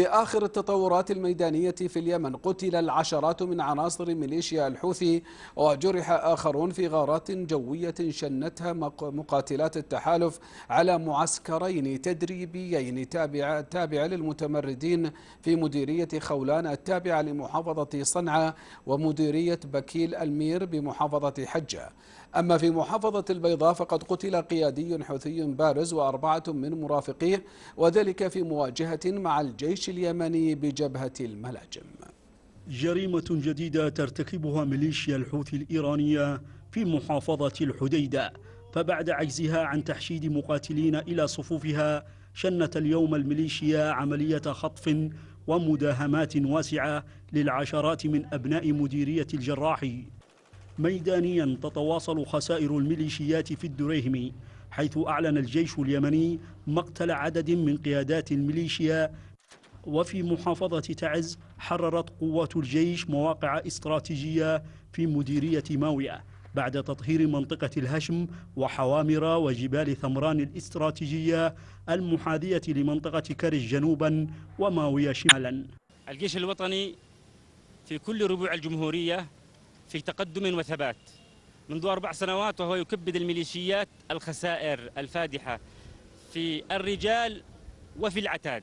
في آخر التطورات الميدانية في اليمن قتل العشرات من عناصر ميليشيا الحوثي وجرح آخرون في غارات جوية شنتها مقاتلات التحالف على معسكرين تدريبيين تابعة تابع للمتمردين في مديرية خولان التابعة لمحافظة صنعاء ومديرية بكيل المير بمحافظة حجة أما في محافظة البيضاء فقد قتل قيادي حوثي بارز وأربعة من مرافقيه وذلك في مواجهة مع الجيش اليمني بجبهة الملاجم جريمة جديدة ترتكبها ميليشيا الحوثي الإيرانية في محافظة الحديدة فبعد عجزها عن تحشيد مقاتلين إلى صفوفها شنت اليوم الميليشيا عملية خطف ومداهمات واسعة للعشرات من أبناء مديرية الجراحي ميدانيا تتواصل خسائر الميليشيات في الدريهم حيث أعلن الجيش اليمني مقتل عدد من قيادات الميليشيا وفي محافظة تعز حررت قوات الجيش مواقع استراتيجية في مديرية ماوئة بعد تطهير منطقة الهشم وحوامر وجبال ثمران الاستراتيجية المحاذية لمنطقة كرج جنوبا وماوية شمالا الجيش الوطني في كل ربوع الجمهورية في تقدم وثبات منذ أربع سنوات وهو يكبد الميليشيات الخسائر الفادحة في الرجال وفي العتاد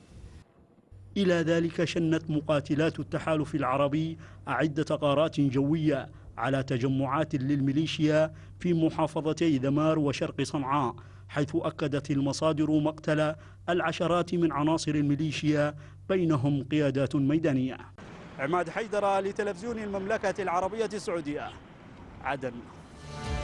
إلى ذلك شنت مقاتلات التحالف العربي عدة غارات جوية على تجمعات للميليشيا في محافظتي ذمار وشرق صنعاء حيث أكدت المصادر مقتل العشرات من عناصر الميليشيا بينهم قيادات ميدانية عماد حيدر لتلفزيون المملكة العربية السعودية عدن